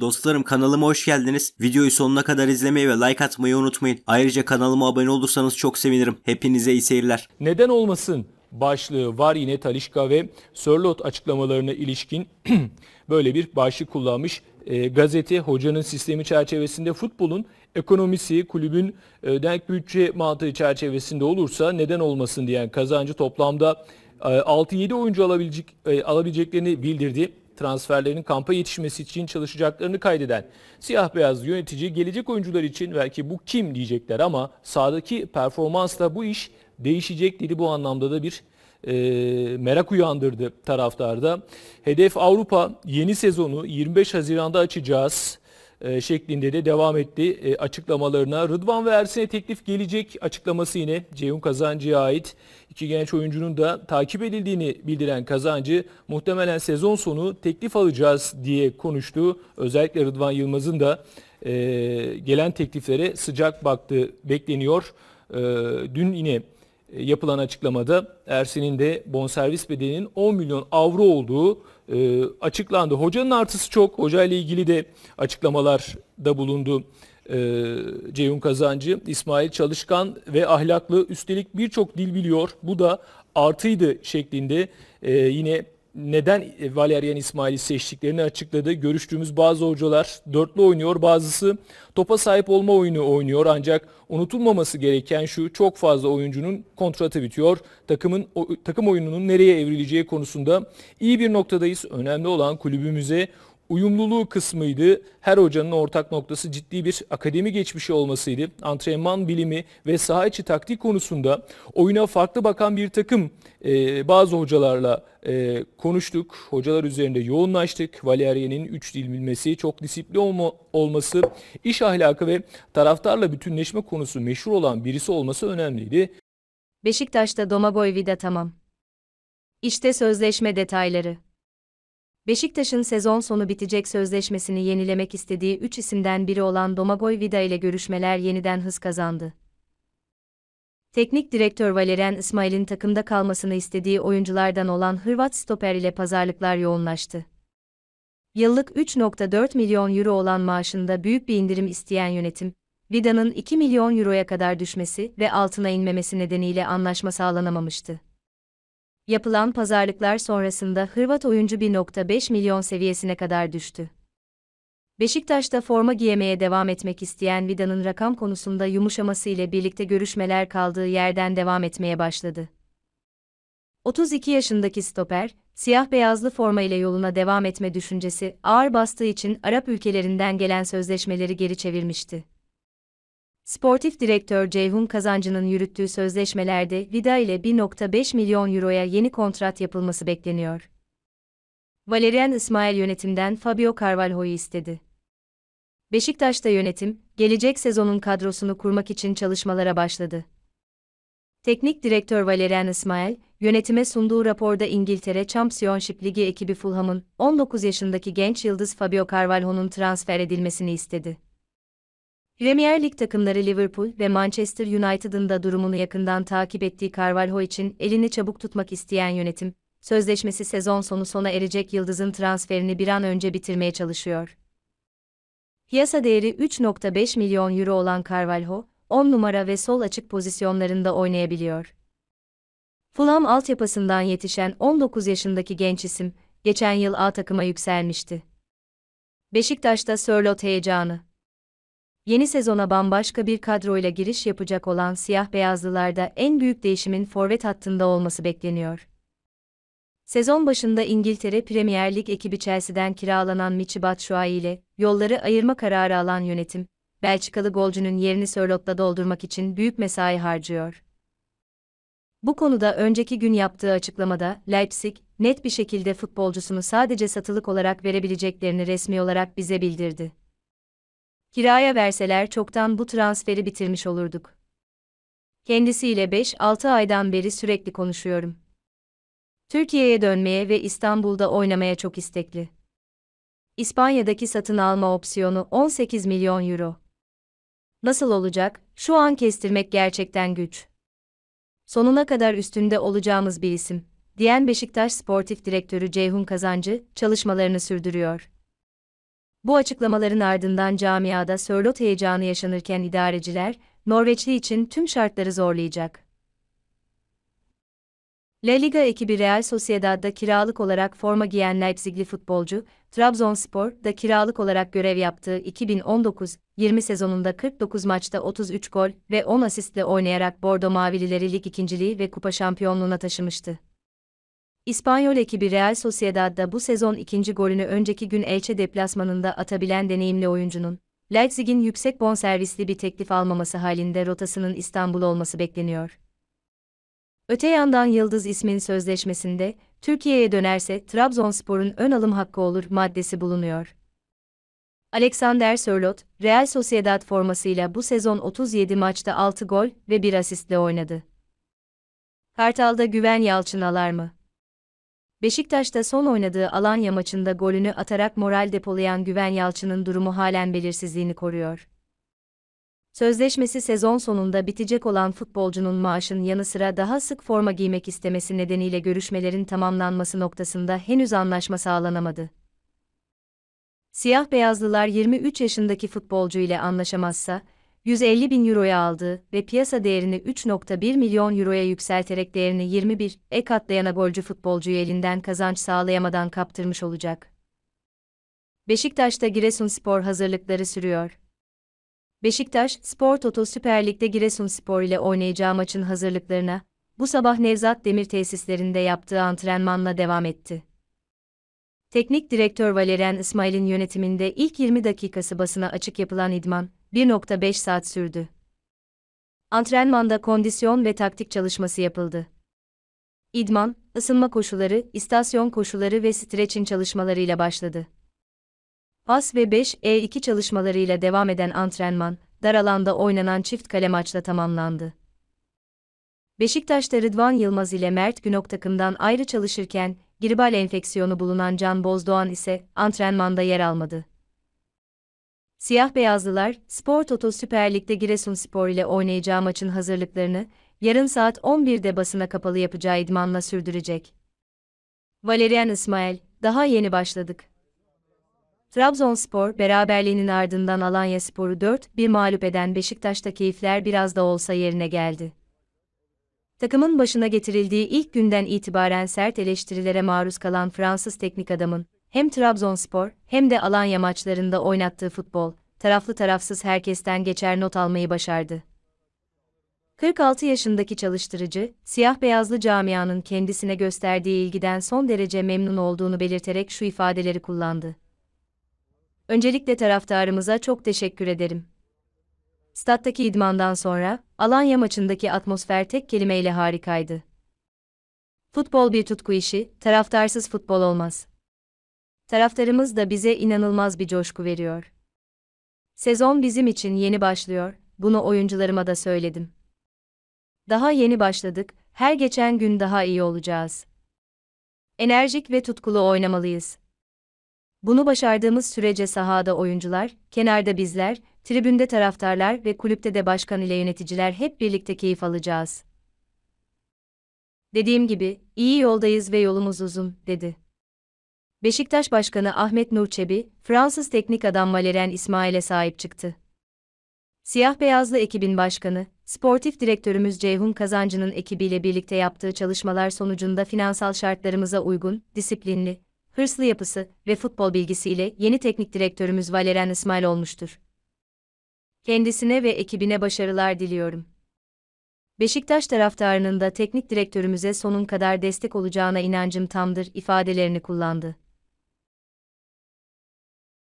Dostlarım kanalıma hoş geldiniz. Videoyu sonuna kadar izlemeyi ve like atmayı unutmayın. Ayrıca kanalıma abone olursanız çok sevinirim. Hepinize iyi seyirler. Neden olmasın? başlığı var yine Talişka ve Sörlot açıklamalarına ilişkin böyle bir başlık kullanmış. E, gazete hocanın sistemi çerçevesinde futbolun ekonomisi kulübün e, denk bütçe mantığı çerçevesinde olursa neden olmasın diyen kazancı toplamda e, 6-7 oyuncu alabilecek, e, alabileceklerini bildirdi transferlerinin kampa yetişmesi için çalışacaklarını kaydeden siyah beyaz yönetici gelecek oyuncular için belki bu kim diyecekler ama sahadaki performansla bu iş değişecek dedi bu anlamda da bir e, merak uyandırdı taraftarda. Hedef Avrupa yeni sezonu 25 Haziran'da açacağız. E, şeklinde de devam etti e, açıklamalarına. Rıdvan ve Ersin'e teklif gelecek açıklaması yine Ceyhun Kazancı'ya ait. İki genç oyuncunun da takip edildiğini bildiren Kazancı muhtemelen sezon sonu teklif alacağız diye konuştu. Özellikle Rıdvan Yılmaz'ın da e, gelen tekliflere sıcak baktı bekleniyor. dün yine e, yapılan açıklamada Ersin'in de bonservis bedelinin 10 milyon avro olduğu e, açıklandı. Hocanın artısı çok. Hoca ile ilgili de açıklamalar da bulundu e, Ceyhun Kazancı. İsmail çalışkan ve ahlaklı üstelik birçok dil biliyor. Bu da artıydı şeklinde e, yine neden e, Valerian İsmail'i seçtiklerini açıkladı. Görüştüğümüz bazı hocalar dörtlü oynuyor, bazısı topa sahip olma oyunu oynuyor. Ancak unutulmaması gereken şu çok fazla oyuncunun kontratı bitiyor. Takımın takım oyununun nereye evrileceği konusunda iyi bir noktadayız. Önemli olan kulübümüze uyumluluğu kısmıydı. Her hocanın ortak noktası ciddi bir akademi geçmişi olmasıydı. Antrenman bilimi ve saha içi taktik konusunda oyuna farklı bakan bir takım e, bazı hocalarla e, konuştuk. Hocalar üzerinde yoğunlaştık. Valerian'in 3 dil bilmesi, çok disipli olma, olması, iş ahlakı ve taraftarla bütünleşme konusu meşhur olan birisi olması önemliydi. Beşiktaş'ta Domagoj Vida tamam. İşte sözleşme detayları. Beşiktaş'ın sezon sonu bitecek sözleşmesini yenilemek istediği 3 isimden biri olan Domagoj Vida ile görüşmeler yeniden hız kazandı. Teknik direktör Valerian İsmail'in takımda kalmasını istediği oyunculardan olan Hırvat stoper ile pazarlıklar yoğunlaştı. Yıllık 3.4 milyon euro olan maaşında büyük bir indirim isteyen yönetim, Vida'nın 2 milyon euroya kadar düşmesi ve altına inmemesi nedeniyle anlaşma sağlanamamıştı yapılan pazarlıklar sonrasında Hırvat oyuncu 1.5 milyon seviyesine kadar düştü. Beşiktaş'ta forma giyemeye devam etmek isteyen Vida'nın rakam konusunda yumuşaması ile birlikte görüşmeler kaldığı yerden devam etmeye başladı. 32 yaşındaki stoper, siyah beyazlı forma ile yoluna devam etme düşüncesi ağır bastığı için Arap ülkelerinden gelen sözleşmeleri geri çevirmişti. Sportif direktör Ceyhun Kazancı'nın yürüttüğü sözleşmelerde Vida ile 1.5 milyon euroya yeni kontrat yapılması bekleniyor. Valerian İsmail yönetimden Fabio Carvalho'yu istedi. Beşiktaş'ta yönetim, gelecek sezonun kadrosunu kurmak için çalışmalara başladı. Teknik direktör Valerian İsmail, yönetime sunduğu raporda İngiltere Championship Ligi ekibi Fulham'ın 19 yaşındaki genç yıldız Fabio Carvalho'nun transfer edilmesini istedi. Premier Lig takımları Liverpool ve Manchester United'ın da durumunu yakından takip ettiği Carvalho için elini çabuk tutmak isteyen yönetim, sözleşmesi sezon sonu sona erecek Yıldız'ın transferini bir an önce bitirmeye çalışıyor. Piyasa değeri 3.5 milyon euro olan Carvalho, 10 numara ve sol açık pozisyonlarında oynayabiliyor. Fulham altyapısından yetişen 19 yaşındaki genç isim, geçen yıl A takıma yükselmişti. Beşiktaş'ta Sörlot heyecanı Yeni sezona bambaşka bir kadroyla giriş yapacak olan siyah beyazlılarda en büyük değişimin forvet hattında olması bekleniyor. Sezon başında İngiltere Premier Lig ekibi Chelsea'den kiralanan Michy Batshuayi ile yolları ayırma kararı alan yönetim, Belçikalı golcünün yerini Sörlot'la doldurmak için büyük mesai harcıyor. Bu konuda önceki gün yaptığı açıklamada Leipzig, net bir şekilde futbolcusunu sadece satılık olarak verebileceklerini resmi olarak bize bildirdi. Kiraya verseler çoktan bu transferi bitirmiş olurduk. Kendisiyle 5-6 aydan beri sürekli konuşuyorum. Türkiye'ye dönmeye ve İstanbul'da oynamaya çok istekli. İspanya'daki satın alma opsiyonu 18 milyon euro. Nasıl olacak? Şu an kestirmek gerçekten güç. Sonuna kadar üstünde olacağımız bir isim, diyen Beşiktaş Sportif Direktörü Ceyhun Kazancı çalışmalarını sürdürüyor. Bu açıklamaların ardından camiada Sörlot heyecanı yaşanırken idareciler, Norveçli için tüm şartları zorlayacak. La Liga ekibi Real Sociedad'da kiralık olarak forma giyen Leipzigli futbolcu, Trabzonspor'da kiralık olarak görev yaptığı 2019-20 sezonunda 49 maçta 33 gol ve 10 asistle oynayarak Bordo Mavilileri Lig ikinciliği ve kupa şampiyonluğuna taşımıştı. İspanyol ekibi Real Sociedad'da bu sezon ikinci golünü önceki gün Elche deplasmanında atabilen deneyimli oyuncunun, Leipzig'in yüksek bonservisli bir teklif almaması halinde rotasının İstanbul olması bekleniyor. Öte yandan Yıldız ismin sözleşmesinde, Türkiye'ye dönerse Trabzonspor'un ön alım hakkı olur maddesi bulunuyor. Alexander Sörlot, Real Sociedad formasıyla bu sezon 37 maçta 6 gol ve 1 asistle oynadı. Kartal'da güven Yalçın alar mı? Beşiktaş'ta son oynadığı Alanya maçında golünü atarak moral depolayan Güven Yalçın'ın durumu halen belirsizliğini koruyor. Sözleşmesi sezon sonunda bitecek olan futbolcunun maaşın yanı sıra daha sık forma giymek istemesi nedeniyle görüşmelerin tamamlanması noktasında henüz anlaşma sağlanamadı. Siyah beyazlılar 23 yaşındaki futbolcu ile anlaşamazsa 150 bin euroya aldı ve piyasa değerini 3.1 milyon euroya yükselterek değerini 21 e katlayana golcü futbolcuyu elinden kazanç sağlayamadan kaptırmış olacak. Beşiktaş'ta Giresunspor hazırlıkları sürüyor. Beşiktaş, Spor Toto Süper Lig'de Giresunspor ile oynayacağı maçın hazırlıklarına, bu sabah Nevzat Demir tesislerinde yaptığı antrenmanla devam etti. Teknik direktör Valerian İsmail'in yönetiminde ilk 20 dakikası basına açık yapılan idman 1.5 saat sürdü. Antrenmanda kondisyon ve taktik çalışması yapıldı. İdman, ısınma koşuları, istasyon koşuları ve streçin çalışmalarıyla başladı. Pas ve 5E2 e çalışmalarıyla devam eden antrenman, dar alanda oynanan çift kale maçla tamamlandı. Beşiktaş'ta Rıdvan Yılmaz ile Mert Günok takımdan ayrı çalışırken, gribal enfeksiyonu bulunan Can Bozdoğan ise antrenmanda yer almadı. Siyah beyazlılar, Spor Toto Süper Lig'de Giresunspor ile oynayacağı maçın hazırlıklarını yarın saat 11'de basına kapalı yapacağı idmanla sürdürecek. Valerian İsmail, daha yeni başladık. Trabzonspor beraberliğinin ardından Alanya Spor'u 4-1 mağlup eden Beşiktaş'ta keyifler biraz da olsa yerine geldi takımın başına getirildiği ilk günden itibaren sert eleştirilere maruz kalan Fransız teknik adamın, hem Trabzonspor hem de Alanya maçlarında oynattığı futbol, taraflı tarafsız herkesten geçer not almayı başardı. 46 yaşındaki çalıştırıcı, siyah-beyazlı camianın kendisine gösterdiği ilgiden son derece memnun olduğunu belirterek şu ifadeleri kullandı. Öncelikle taraftarımıza çok teşekkür ederim. Stat'taki idmandan sonra, Alanya maçındaki atmosfer tek kelimeyle harikaydı. Futbol bir tutku işi, taraftarsız futbol olmaz. Taraftarımız da bize inanılmaz bir coşku veriyor. Sezon bizim için yeni başlıyor, bunu oyuncularıma da söyledim. Daha yeni başladık, her geçen gün daha iyi olacağız. Enerjik ve tutkulu oynamalıyız. Bunu başardığımız sürece sahada oyuncular, kenarda bizler, Tribünde taraftarlar ve kulüpte de başkan ile yöneticiler hep birlikte keyif alacağız. Dediğim gibi, iyi yoldayız ve yolumuz uzun, dedi. Beşiktaş Başkanı Ahmet Nurçebi, Fransız teknik adam Valerian İsmail'e sahip çıktı. Siyah beyazlı ekibin başkanı, sportif direktörümüz Ceyhun Kazancı'nın ekibiyle birlikte yaptığı çalışmalar sonucunda finansal şartlarımıza uygun, disiplinli, hırslı yapısı ve futbol bilgisiyle yeni teknik direktörümüz Valerian İsmail olmuştur. Kendisine ve ekibine başarılar diliyorum. Beşiktaş taraftarının da teknik direktörümüze sonun kadar destek olacağına inancım tamdır ifadelerini kullandı.